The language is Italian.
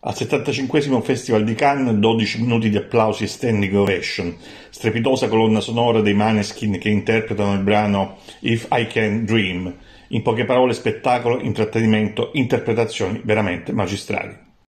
Al 75 Festival di Cannes, 12 minuti di applausi e standing ovation, strepitosa colonna sonora dei Maneskin che interpretano il brano If I Can Dream. In poche parole, spettacolo, intrattenimento, interpretazioni veramente magistrali.